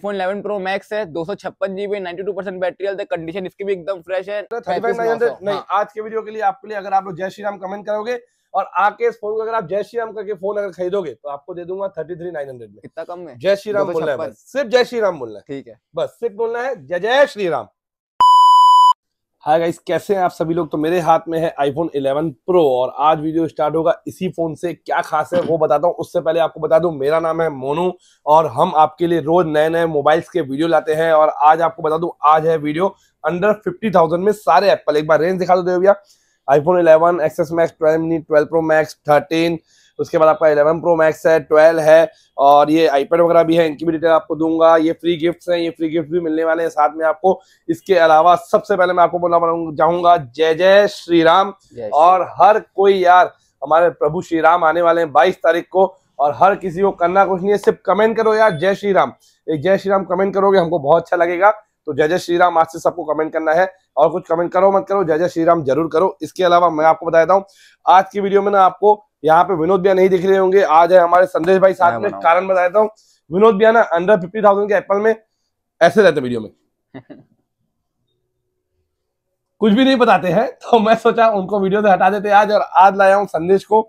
IPhone 11 pro max है दो सौ छप्पन GB ninety two percent battery health condition इसकी भी एकदम फ्रेश है नहीं हाँ। आज के वीडियो के लिए आपके लिए अगर आप लोग जय श्री राम कमेंट करोगे और आके इस फोन को अगर आप जय श्री राम करके फोन अगर खरीदोगे तो आपको दे दूंगा थर्टी थ्री नाइन हंड्रेड में कितना कम है जय श्री राम बोलना है सिर्फ जय श्री राम बोलना है ठीक है बस सिर्फ बोलना है जय जय श्री राम हाय गाइस कैसे हैं आप सभी लोग तो मेरे हाथ में है आईफोन 11 प्रो और आज वीडियो स्टार्ट होगा इसी फोन से क्या खास है वो बताता हूँ उससे पहले आपको बता दूं मेरा नाम है मोनू और हम आपके लिए रोज नए नए मोबाइल्स के वीडियो लाते हैं और आज आपको बता दूं आज है वीडियो अंडर फिफ्टी थाउजेंड में सारे एप्पल एक बार रेंज दिखा दो भैया iPhone eleven XS Max twelve mini twelve pro max thirteen उसके बाद आपका इलेवन प्रो मैक्स है ट्वेल्व है और ये आईपैड वगैरह भी है इनकी भी डिटेल आपको दूंगा ये फ्री गिफ्ट्स हैं ये फ्री गिफ्ट भी मिलने वाले हैं साथ में आपको इसके अलावा सबसे पहले मैं आपको बोलना चाहूंगा जय जय श्री राम और हर कोई यार हमारे प्रभु श्री राम आने वाले हैं बाईस तारीख को और हर किसी को करना कुछ नहीं है सिर्फ कमेंट करो यार जय श्री राम एक जय श्री राम कमेंट करोगे हमको बहुत अच्छा लगेगा तो जय जय श्री राम आज से सबको कमेंट करना है और कुछ कमेंट करो मत करो जय जय श्री राम जरूर करो इसके अलावा मैं आपको बता देता हूँ आज की वीडियो में ना आपको यहाँ पे विनोद भैया नहीं दिख रहे होंगे आज है हमारे संदेश भाई साथ में कारण बता देता हूँ विनोद भैया ना अंडर फिफ्टी थाउजेंड के एप्पल में ऐसे रहते वीडियो में कुछ भी नहीं बताते हैं तो मैं सोचा उनको वीडियो से हटा देते आज और आज लाया हूँ संदेश को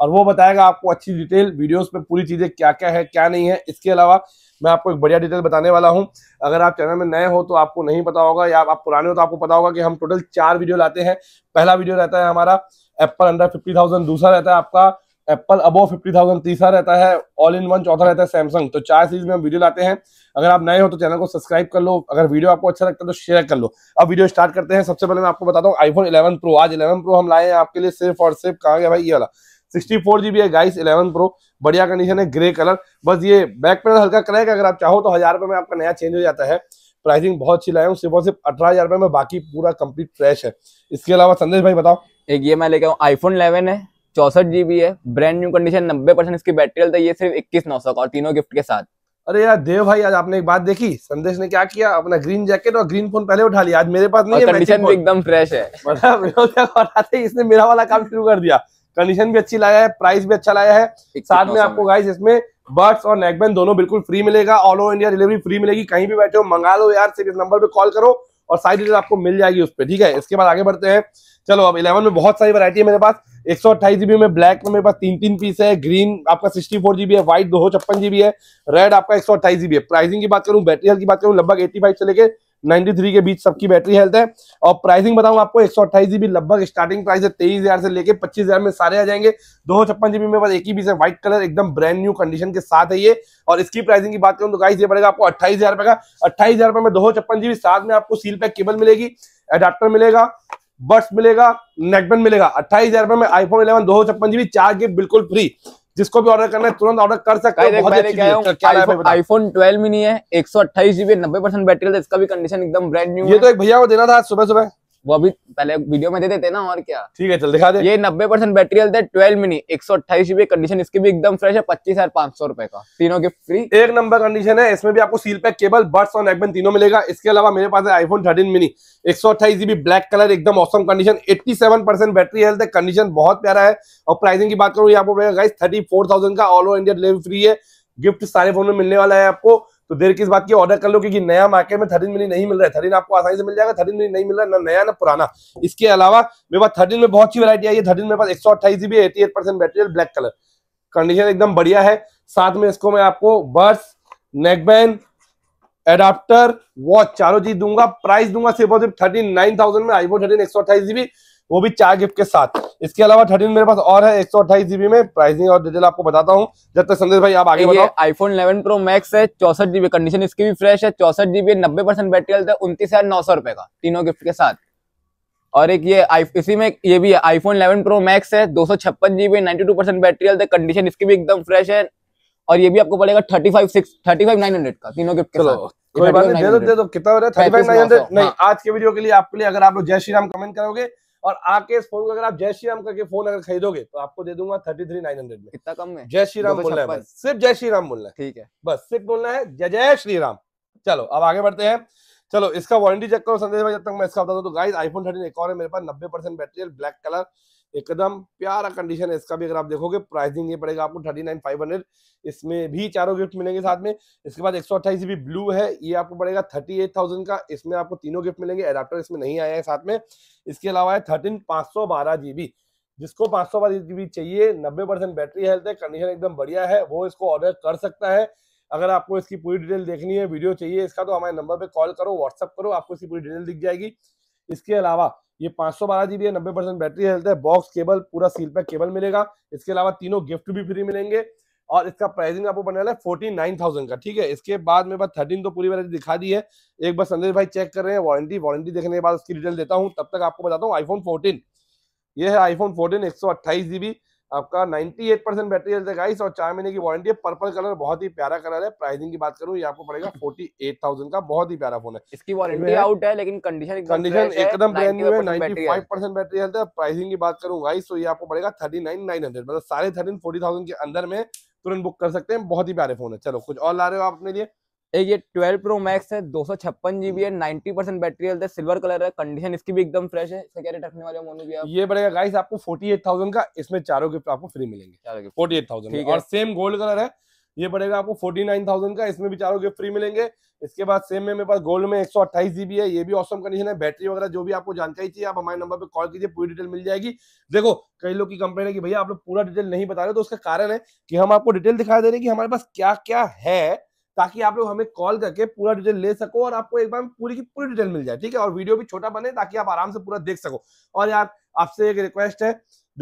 और वो बताएगा आपको अच्छी डिटेल वीडियोस में पूरी चीजें क्या क्या है क्या नहीं है इसके अलावा मैं आपको एक बढ़िया डिटेल बताने वाला हूं अगर आप चैनल में नए हो तो आपको नहीं पता होगा या आप पुराने हो तो आपको पता होगा कि हम टोटल चार वीडियो लाते हैं पहला वीडियो रहता है हमारा एप्पल अंडर फिफ्टी थाउजेंड दूसरा रहता है आपका एप्पल अबो फिफ्टी थाउजेंड तीसरा रहता है ऑल इन वन चौथा रहता है सैमसंग तो चार सीरीज में हम वीडियो लाते हैं अगर आप नए हो तो चैनल को सब्सक्राइब कर लो अगर वीडियो आपको अच्छा लगता है तो शेयर कर लो अब वीडियो स्टार्ट करते हैं सबसे पहले मैं आपको बताता हूँ आईफोन इलेवन प्रो आज इलेवन प्रो हम लाए हैं आपके लिए सिर्फ और सिर्फ कहाँ गया भाई ये वाला सिक्सटी फोर जीबी है गाइस इलेवन प्रो बढ़िया कंडीशन है ग्रे कलर बस ये बैक पैनल हल्का है अगर आप चाहो तो हजार रुपये में आपका नया चेंज हो जाता है प्राइसिंग बहुत अच्छी लाए हूँ सिर्फ और सिर्फ अठारह हजार रुपये में बाकी पूरा कंप्लीट फ्रेश है इसके अलावा संदेश भाई बताओ एक ये मैं लेके आऊँ आईफोन इलेवन है चौसठ जीबी है ब्रांड न्यू कंडीशन नब्बे परसेंट इसकी बैटरी चलता है ये सिर्फ इक्कीस नौ सौ का और तीनों गिफ्ट के साथ अरे यार देव भाई आज आपने एक बात देखी संदेश ने क्या किया अपना ग्रीन जैकेट और ग्रीन फोन पहले उठा लिया आज मेरे पास नहीं है कंडीशन भी एकदम फ्रेश है मतलब इसने मेरा वाला काम शुरू कर दिया कंडीशन भी अच्छी लाया है प्राइस भी अच्छा लाया है साथ में आपको गाइस इसमें बर्ड्स और नेकबैंड दोनों बिल्कुल फ्री मिलेगा all over India delivery free मिलेगी कहीं भी बैठे हो मंगा लो यार सिर्फ इस नंबर पे कॉल करो और सारी डिटेल आपको मिल जाएगी उस पर ठीक है इसके बाद आगे बढ़ते हैं चलो अब इलेवन में बहुत सारी वरायटी है मेरे पास एक सौ अट्ठाईस जीबी में ब्लैक में मेरे पास तीन तीन पीस है ग्रीन आपका सिक्सटी फोर जीबी है व्हाइट दो छप्पन जीबी है रेड आपका एक सौ अट्ठाईस जीबी है प्राइसिंग की बात करूँ बैटरी हेल्थ की बात करूँ लगभग एट्टी फाइव से लेकर 93 के बीच सबकी बैटरी हेल्थ है और प्राइसिंग बताऊं आपको एक सौ जीबी लगभग स्टार्टिंग प्राइस है तेईस हजार से लेके पच्चीस हजार में सारे आ जाएंगे दो छप्पन जीबी में बस एक ही पीस है व्हाइट कलर एकदम ब्रांड न्यू कंडीशन के साथ है ये और इसकी प्राइसिंग की बात करूं तो गाइस ये पड़ेगा आपको अट्ठाईस हजार का अट्ठाईस हजार में दो छप्पन जीबी साथ में आपको सील पैक केबल मिलेगी एडाप्टर मिलेगा बर्ड्स मिलेगा नेटबैंड मिलेगा अट्ठाईस हजार रुपए में आईफोन इलेवन दो छप्पन जीबी चार जी बिल्कुल फ्री जिसको भी ऑर्डर करना है तुरंत ऑर्डर कर सकते है आईफोन ट्वेल्व मिनी है एक सौ अट्ठाईस जीबी नब्बे परसेंट बैटरी तो इसका भी कंडीशन एकदम ब्रांड न्यू ये तो एक भैया को देना था सुबह सुबह वो अभी पहले वीडियो में दे देते ना और क्या ठीक है चल दिखा दे ये नब्बे परसेंट बैटरी हेल्थ है ट्वेल्व मिनी एक सौ अट्ठाईस जीबी कंडीशन इसकी भी एकदम फ्रेश है पच्चीस हजार पांच सौ रुपए का तीनों की फ्री एक नंबर कंडीशन है इसमें भी आपको सील पैक केबल बर्ड्स और नेकबैंड तीनों मिलेगा इसके अलावा मेरे पास है आईफोन थर्टीन मिनी एक सौ अट्ठाईस जीबी ब्लैक कलर एकदम awesome condition eighty seven percent battery health है कंडीशन बहुत प्यारा है और प्राइसिंग की बात करूँ आपको थर्टी फोर थाउजेंड का all over India delivery free है गिफ्ट सारे फोन में मिलने वाला है आपको तो देर किस बात की ऑर्डर कर लो क्योंकि नया मार्केट में थर्टीन मिली नहीं मिल रहा है थर्टीन आपको आसानी से मिल जाएगा थर्टीन मिली नहीं मिल रहा है ना नया ना पुराना इसके अलावा मेरे पास थर्टीन में बहुत सी वैरायटी आई है थर्टीन मेरे पास एक सौ अट्ठाईस GB eighty eight percent battery है ब्लैक कलर कंडीशन एकदम बढ़िया है साथ में इसको मैं आपको बर्स नेकबैंड एडाप्टर वॉच चारों चीज दूंगा प्राइस दूंगा सिर्फ और सिर्फ थर्टीन नाइन थाउजेंड में आईफोन थर्टीन एक सौ अट्ठाईस जीबी वो भी चार गिफ्ट के साथ इसके अलावा थर्टीन मेरे पास और है एक सौ अट्ठाईस जीबी में प्राइसिंग और डिटेल आपको बताता हूँ जब तक संदेश भाई आप आगे बताओ आईफोन इलेवन प्रो मैक्स है चौसठ जीबी कंडीशन इसकी भी फ्रेश है चौसठ जीबी नब्बे परसेंट बैटरी हेल्थ है उन्तीस हजार नौ सौ रुपए का तीनों गिफ्ट के साथ और एक ये इसी में ये भी है आईफोन इलेवन प्रो मैक्स है दो सौ छप्पन GB ninety two percent battery health है कंडीशन इसकी भी एकदम फ्रेश है और ये भी आपको पड़ेगा thirty five six thirty five nine hundred का तीनों गिफ्ट के साथ कोई बात नहीं दे दो दे दो कितना हो रहा है थर्टी फाइव नाइन हंड्रेड नहीं आज के वीडियो के लिए आपके लिए अगर आप लोग जय श्री राम कमेंट करोगे और आके इस फोन को अगर आप जय श्री राम करके फोन अगर खरीदोगे तो आपको दे दूंगा थर्टी थ्री नाइन हंड्रेड में इतना कम में जय श्री राम बोलना है सिर्फ जय श्री राम बोलना है ठीक है बस सिर्फ बोलना है जय जय श्री राम चलो अब आगे बढ़ते हैं चलो इसका वारंटी चेक करो संदेश भाई जब तक मैं इसका बता दूं तो गाइस आईफोन 13 एक और है मेरे पास नब्बे परसेंट बैटरी ब्लैक कलर एकदम प्यारा कंडीशन है इसका भी अगर आप देखोगे प्राइसिंग ये पड़ेगा आपको थर्टी नाइन फाइव हंड्रेड इसमें भी चारों गिफ्ट मिलेंगे साथ में इसके बाद एक सौ अट्ठाईस जीबी ब्लू है ये आपको पड़ेगा थर्टी एट थाउजेंड का इसमें आपको तीनों गिफ्ट मिलेंगे एडाप्टर इसमें नहीं आया है साथ में इसके अलावा है थर्टीन पाँच सौ बारह जीबी जिसको पाँच सौ बारह जीबी चाहिए नब्बे परसेंट बैटरी हेल्थ है कंडीशन एकदम बढ़िया है वो इसको ऑर्डर कर सकता है अगर आपको इसकी पूरी डिटेल देखनी है वीडियो चाहिए इसका तो हमारे नंबर पर कॉल करो व्हाट्सअप करो आपको इसकी पूरी डिटेल दिख जाएगी इसके अलावा ये पांच सौ बारह जीबी है नब्बे परसेंट बैटरी हेल्थ है बॉक्स केबल पूरा सील पैक केबल मिलेगा इसके अलावा तीनों गिफ्ट भी फ्री मिलेंगे और इसका प्राइसिंग आपको बनने वाला है फोर्टी नाइन थाउजेंड का ठीक है इसके बाद मेरे पास थर्टीन तो पूरी वैरायटी दिखा दी है एक बार संदेश भाई चेक कर रहे हैं वारंटी वारंटी देखने के बाद उसकी डिटेल देता हूँ तब तक आपको बताता हूँ आईफोन फोर्टीन ये है आईफोन फोर्टीन एक सौ अट्ठाईस जीबी आपका 98 परसेंट बैटरी चलते गाइस और चार महीने की वारंटी है पर्पल कलर बहुत ही प्यारा कलर है प्राइसिंग की बात करूं ये आपको पड़ेगा 48,000 का बहुत ही प्यारा फोन है इसकी वारंटी आउट है लेकिन कंडीशन कंडीशन एकदम ब्रांड न्यू है 95 परसेंट बैटरी चलते है प्राइसिंग की बात करूं गाइस तो ये आपको पड़ेगा थर्टी मतलब साढ़े थर्टीन के अंदर में तुरंत बुक कर सकते हैं बहुत ही प्यारे फोन है चलो कुछ और ला रहे हो आप अपने लिए एक ये ट्वेल्व प्रो मैक्स है दो सौ छप्पन जीबी है नाइन्टी परसेंट बैटरी है सिल्वर कलर है कंडीशन इसकी भी एकदम फ्रेश है इसका क्या रेट रखने वाले मोनू भी आप ये पड़ेगा गाइस आपको फोर्टी एट थाउजेंड का इसमें चारों गिफ्ट आपको फ्री मिलेंगे फोर्टी एट थाउजेंड और सेम गोल्ड कलर है ये पड़ेगा आपको फोर्टी नाइन थाउजेंड का इसमें भी चारों गिफ्ट फ्री मिलेंगे इसके बाद सेम में मेरे पास गोल्ड में एक सौ अट्ठाईस जीबी है ये भी ऑसम कंडीशन है बैटरी वगैरह जो भी आपको जानकारी चाहिए आप हमारे नंबर पे कॉल कीजिए पूरी डिटेल मिल जाएगी देखो कई लोग की कंप्लेन है कि भैया आप लोग पूरा डिटेल नहीं बता रहे तो उसका कारण है कि हम आपको डिटेल दिखा दे रहे हैं कि हमारे पास क्या क्या है ताकि आप लोग हमें कॉल करके पूरा डिटेल ले सको और आपको एक बार पूरी की पूरी डिटेल मिल जाए ठीक है और वीडियो भी छोटा बने ताकि आप आराम से पूरा देख सको और यार आपसे एक रिक्वेस्ट है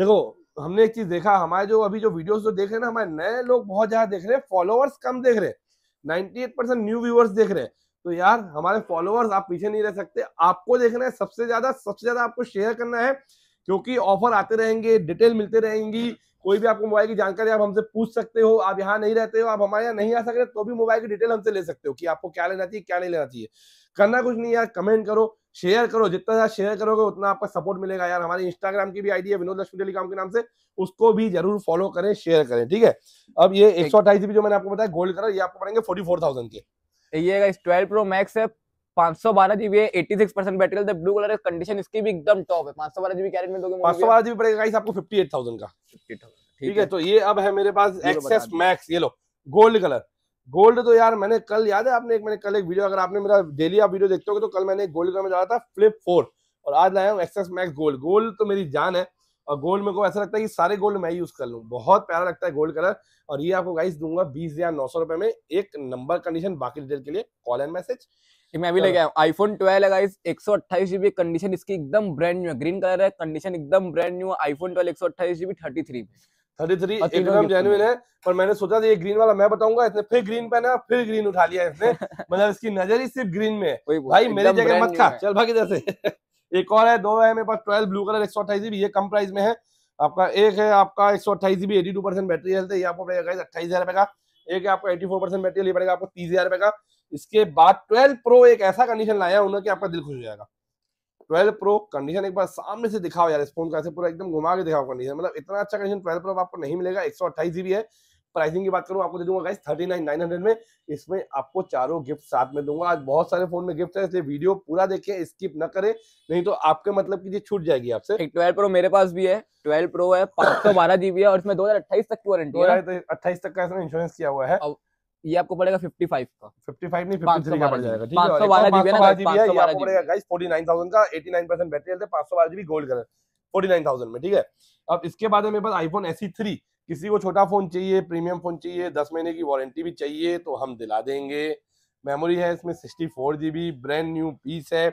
देखो हमने एक चीज देखा हमारे जो अभी जो वीडियोस जो देख रहे हैं ना हमारे नए लोग बहुत ज्यादा देख रहे हैं फॉलोअर्स कम देख रहे हैं 98 परसेंट न्यू व्यूअर्स देख रहे हैं तो यार हमारे फॉलोअर्स आप पीछे नहीं रह सकते आपको देखना है सबसे ज्यादा सबसे ज्यादा आपको शेयर करना है क्योंकि ऑफर आते रहेंगे डिटेल मिलते रहेंगी कोई भी आपको मोबाइल की जानकारी आप हमसे पूछ सकते हो आप यहाँ नहीं रहते हो आप हमारे यहाँ नहीं आ सकते तो भी मोबाइल की डिटेल हमसे ले सकते हो कि आपको क्या लेना चाहिए क्या नहीं लेना चाहिए करना कुछ नहीं यार कमेंट करो शेयर करो जितना ज्यादा शेयर करोगे उतना आपका सपोर्ट मिलेगा यार हमारे इंस्टाग्राम की भी आईडी है विनोद लक्ष्मी टेलीकॉम के नाम से उसको भी जरूर फॉलो करें शेयर करें ठीक है अब ये एक सौ अट्ठाईस जो मैंने आपको बताया गोल्ड कलर ये आपको पड़ेंगे फोर्टी फोर थाउजेंड के ये ट्वेल्व प्रो मैक्स है पांच सौ बारह जीबी है एटी सिक्स परसेंट बैटरी है ब्लू कलर कंडीशन इसकी भी एकदम टॉप है पांच सौ बारह जीबी कैरेट में दोगे पांच सौ बारह जीबी पड़ेगा आपको फिफ्टी एट थाउजेंड का ठीक है तो ये अब है मेरे पास एक्सेस मैक्स ये लो गोल्ड कलर गोल्ड तो यार मैंने कल याद है आपने एक मैंने कल एक वीडियो अगर आपने मेरा डेली आप वीडियो देखते हो तो कल मैंने गोल्ड कलर में डाला था फ्लिप फोर और आज लाया हूँ एक्सेस मैक्स गोल्ड गोल्ड तो मेरी जान है और गोल्ड मेरे को ऐसा लगता है कि सारे गोल्ड मैं यूज कर लूँ बहुत प्यारा लगता है गोल्ड कलर और ये आपको गाइस दूंगा बीस हजार नौ सौ रुपए में एक नंबर कंडीशन बाकी डिटेल के लिए कॉल एंड मैसेज कि मैं अभी लेके आया आई फोन ट्वेल्व है गाइस एक सौ अट्ठाईस जीबी कंडीशन इसकी एकदम ब्रांड न्यू है ग्रीन कलर है कंडीशन एकदम brand new iPhone twelve एक सौ अट्ठाईस GB thirty three thirty three एकदम जेनुइन है पर मैंने सोचा था ये ग्रीन वाला मैं बताऊंगा इसने फिर ग्रीन पहना फिर ग्रीन उठा लिया इसने मतलब इसकी नजर ही सिर्फ ग्रीन में है भाई मेरे जगह मत खा चल भाग जैसे एक और है दो है मेरे पास ट्वेल्व ब्लू कलर एक सौ अट्ठाईस जीबी ये कम प्राइस में है आपका एक है आपका एक सौ अट्ठाईस GB eighty two percent battery health है आपको पड़ेगा अट्ठाईस हजार रुपए का एक है आपको एटी फोर परसेंट बैटरी पड़ेगा आपको तीस हजार रुपए का इसके बाद 12 प्रो एक ऐसा कंडीशन लाया उन्होंने कि आपका दिल खुश हो जाएगा 12 प्रो कंडीशन एक बार सामने से दिखाओ यार इस फोन का ऐसे पूरा एकदम घुमा के दिखाओ कंडीशन मतलब इतना अच्छा कंडीशन 12 प्रो आपको नहीं मिलेगा एक जीबी है प्राइसिंग की बात करूं आपको दे दूंगा guys thirty nine nine hundred में इसमें आपको चारों गिफ्ट साथ में दूंगा आज बहुत सारे फोन में गिफ्ट है इसलिए वीडियो पूरा देखे स्किप ना करें नहीं तो आपके मतलब की छूट जाएगी आपसे ट्वेल्व प्रो मेरे पास भी है ट्वेल्व प्रो है पांच सौ बारह जीबी है और इसमें दो हजार अट्ठाईस तक की वारंटी है अट्ठाईस तक का इसमें इंश्योरेंस किया हुआ है ये आपको पड़ेगा 55 का 55 नहीं 53 का पड़ जाएगा ठीक है 512 जीबी है ना 512 जीबी आपको पड़ेगा गाइस 49000 का 89% बैटरी हेल्थ है 512 जीबी गोल्ड कलर 49000 में ठीक है अब इसके बाद मेरे पास आईफोन एसई 3 किसी को छोटा फोन चाहिए प्रीमियम फोन चाहिए 10 महीने की वारंटी भी चाहिए तो हम दिला देंगे मेमोरी है इसमें 64 जीबी ब्रांड न्यू पीस है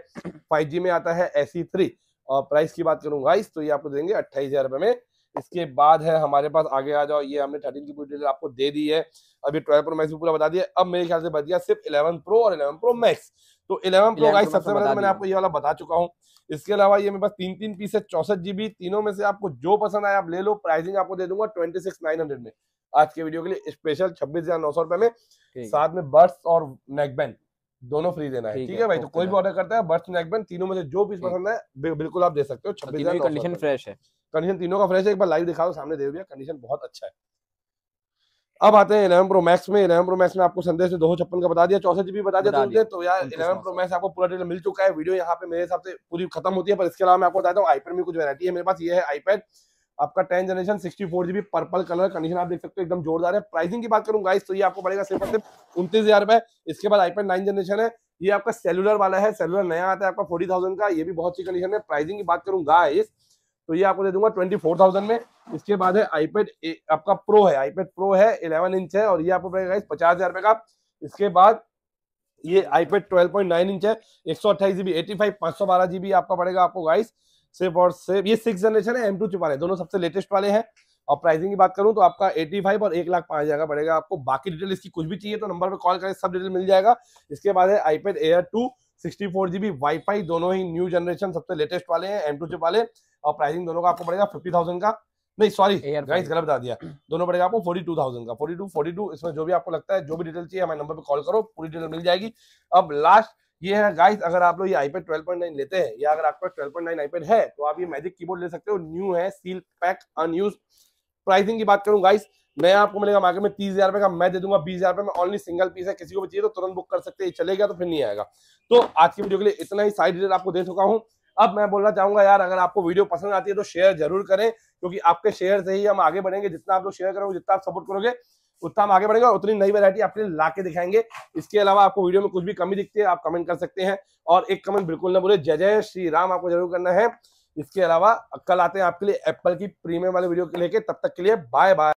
5G में आता है एसई 3 e और प्राइस की बात करूं गाइस तो ये आपको देंगे अट्ठाईस हजार रुपए में इसके बाद है हमारे पास आगे आ जाओ ये हमने थर्टीन की डिटेल आपको दे दी है अभी ट्वेल्व प्रो मैक्स भी पूरा बता दिया अब मेरे ख्याल से बच गया सिर्फ इलेवन प्रो और इलेवन प्रो मैक्स तो इलेवन प्रो गाइस सबसे पहले मैंने आपको ये वाला बता चुका हूँ इसके अलावा ये मेरे पास तीन तीन पीस है चौसठ जीबी तीनों में से आपको जो पसंद आए आप ले लो प्राइसिंग आपको दे दूंगा ट्वेंटी सिक्स नाइन हंड्रेड में आज के वीडियो के लिए स्पेशल छब्बीस हजार नौ सौ रुपए में साथ में बर्थ और नेकबैंड दोनों फ्री देना है ठीक है भाई तो कोई भी ऑर्डर करता है बर्थ नेकबैंड तीनों में से जो पीस पसंद है बिल्कुल आप दे सकते हो छब्बीस कंडीशन फ्रेश है कंडीशन तीनों का फ्रेश है एक बार लाइव दिखा दो सामने दे भैया कंडीशन बहुत अच्छा है अब आते हैं इलेवन प्रो मैक्स में इलेवन प्रो मैक्स में आपको संदेश ने दो छप्पन का बता दिया चौसठ जीबी बता दिया तुमने तो, तो यार इलेवन प्रो मैक्स आपको पूरा डिटेल मिल चुका है वीडियो यहाँ पे मेरे हिसाब से पूरी खत्म होती है पर इसके अलावा मैं आपको बताता हूँ आईपैड में कुछ वैरायटी है मेरे पास ये है आईपैड आपका ten generation sixty four GB purple colour condition आप देख सकते हो एकदम जोरदार है प्राइसिंग की बात करूँ गाइस तो ये आपको पड़ेगा सिर्फ सिर्फ उनतीस हजार रुपए इसके बाद आईपैड नाइन जनरेशन है ये आपका सेलुलर वाला है सेलुलर नया आता है आपका फोर्टी थाउजेंड का ये भी बहुत सी कंडीशन है प्राइसिंग की बात करूँ गाइस तो ये आपको दे दूंगा ट्वेंटी फोर थाउजेंड में इसके बाद है आईपेड आपका प्रो है आईपेड प्रो है इलेवन इंच है और ये आपको पड़ेगा पचास हजार रुपए का इसके बाद ये आईपेड 12.9 इंच है एक सौ अट्ठाईस जीबी एटी फाइव पांच सौ बारह जीबी आपका पड़ेगा आपको गाइस सिर्फ और सिर्फ ये सिक्स जनरेशन है एम टू चिप दोनों सबसे लेटेस्ट वाले हैं और प्राइसिंग की बात करूं तो आपका 85 और एक लाख पांच हजार का पड़ेगा आपको बाकी डिटेल इसकी कुछ भी चाहिए तो नंबर पर कॉल करें सब डिटेल मिल जाएगा इसके बाद है iPad air two sixty four GB WiFi दोनों ही न्यू जनरेशन सबसे लेटेस्ट वाले हैं एम टू चिप वाले और प्राइसिंग दोनों का आपको पड़ेगा फिफ्टी थाउजेंड का नहीं सॉरी गाइस गलत बता दिया दोनों पड़ेगा आपको फोर्टी टू थाउजेंड का फोर्टी टू फोर्टी टू इसमें जो भी आपको लगता है जो भी डिटेल चाहिए हमारे नंबर पर कॉल करो पूरी डिटेल मिल जाएगी अब लास्ट ये है गाइस अगर आप लोग ये आईपैड नाइन लेते हैं या अगर आपके पास 12.9 आईपैड है तो आप ये मैजिक कीबोर्ड ले सकते हो न्यू है सील पैक अनयूज प्राइसिंग की बात करूं गाइस नया आपको मिलेगा मार्केट में तीस हजार रुपए का मैं दे दूंगा बीस हजार रुपए में ऑनली सिंगल पीस है किसी को भी चाहिए तो तुरंत बुक कर सकते हैं चलेगा तो फिर नहीं आएगा तो आज की वीडियो के लिए इतना ही साइड आपको दे चुका हूँ अब मैं बोलना चाहूंगा यार अगर आपको वीडियो पसंद आती है तो शेयर जरूर करें क्योंकि आपके शेयर से ही हम आगे बढ़ेंगे जितना आप लोग शेयर करोगे जितना आप सपोर्ट करोगे उतना हम आगे बढ़ेंगे और उतनी नई वैरायटी आपके लिए ला के दिखाएंगे इसके अलावा आपको वीडियो में कुछ भी कमी दिखती है आप कमेंट कर सकते हैं और एक कमेंट बिल्कुल ना बोले जय जय श्री राम आपको जरूर करना है इसके अलावा कल आते हैं आपके लिए एप्पल की प्रीमियम वाले वीडियो लेके तब तक के लिए बाय बाय